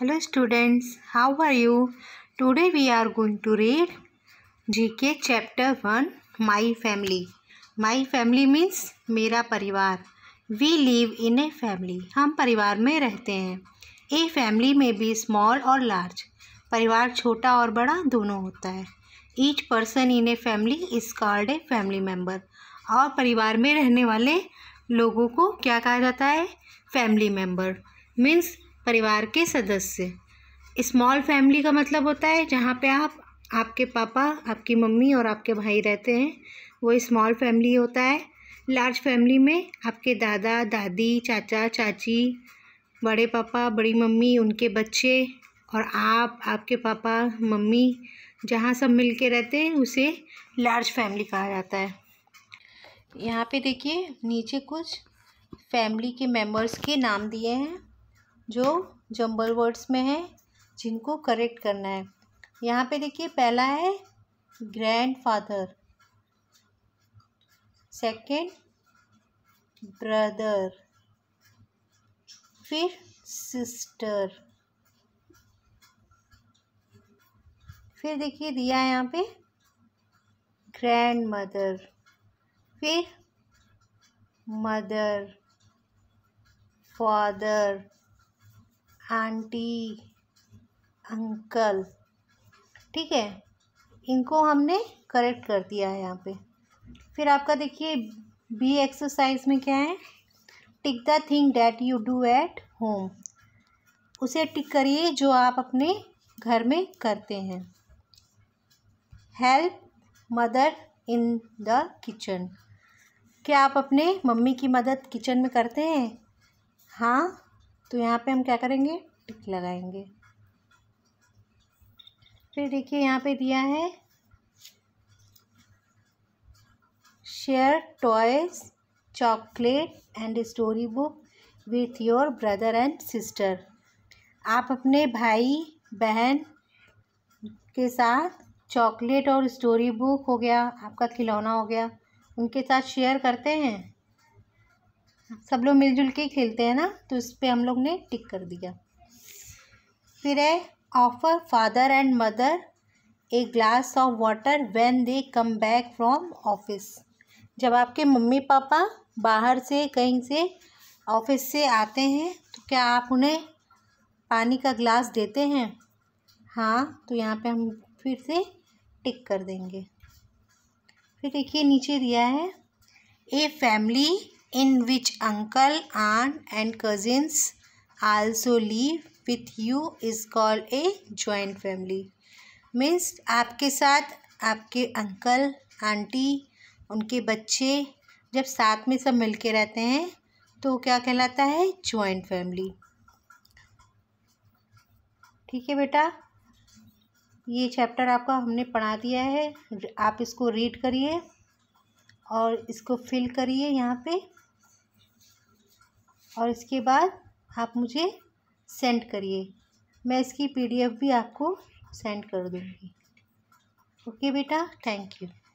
Hello students how are you you we are going to read G K chapter one my family my family means मेरा परिवार we live in a family हम परिवार में रहते हैं a family में भी स्मॉल और लार्ज परिवार छोटा और बड़ा दोनों होता है each person in a family is called a family member और परिवार में रहने वाले लोगों को क्या कहा जाता है फैमिली मेम्बर मीन्स परिवार के सदस्य स्मॉल फैमिली का मतलब होता है जहाँ पे आप आपके पापा आपकी मम्मी और आपके भाई रहते हैं वो स्मॉल फैमिली होता है लार्ज फैमिली में आपके दादा दादी चाचा चाची बड़े पापा बड़ी मम्मी उनके बच्चे और आप आपके पापा मम्मी जहाँ सब मिल के रहते हैं उसे लार्ज फैमिली कहा जाता है यहाँ पे देखिए नीचे कुछ फैमिली के मेम्बर्स के नाम दिए हैं जो जंबल वर्ड्स में है जिनको करेक्ट करना है यहाँ पे देखिए पहला है ग्रैंडफादर सेकंड ब्रदर फिर सिस्टर फिर देखिए दिया है यहाँ पे ग्रैंड मदर फिर मदर फादर आंटी अंकल ठीक है इनको हमने करेक्ट कर दिया है यहाँ पे फिर आपका देखिए बी एक्सरसाइज में क्या है tick the thing that you do at home उसे टिक करिए जो आप अपने घर में करते हैं help mother in the kitchen क्या आप अपने मम्मी की मदद किचन में करते हैं हाँ तो यहाँ पे हम क्या करेंगे टिक लगाएंगे फिर देखिए यहाँ पे दिया है share toys chocolate and story book with your brother and sister आप अपने भाई बहन के साथ चॉकलेट और स्टोरी बुक हो गया आपका खिलौना हो गया उनके साथ शेयर करते हैं सब लोग मिलजुल के खेलते हैं ना तो इस पर हम लोग ने टिक कर दिया फिर है offer father and mother a glass of water when they come back from office जब आपके मम्मी पापा बाहर से कहीं से ऑफिस से आते हैं तो क्या आप उन्हें पानी का ग्लास देते हैं हाँ तो यहाँ पे हम फिर से टिक कर देंगे फिर देखिए नीचे दिया है a family in which uncle, aunt and cousins also live with you is called a joint family. Means आपके साथ आपके अंकल आंटी उनके बच्चे जब साथ में सब मिलके रहते हैं तो क्या कहलाता है जॉइंट फैमिली ठीक है बेटा ये चैप्टर आपका हमने पढ़ा दिया है आप इसको रीड करिए और इसको फिल करिए यहाँ पे और इसके बाद आप मुझे सेंड करिए मैं इसकी पीडीएफ भी आपको सेंड कर दूँगी ओके बेटा थैंक यू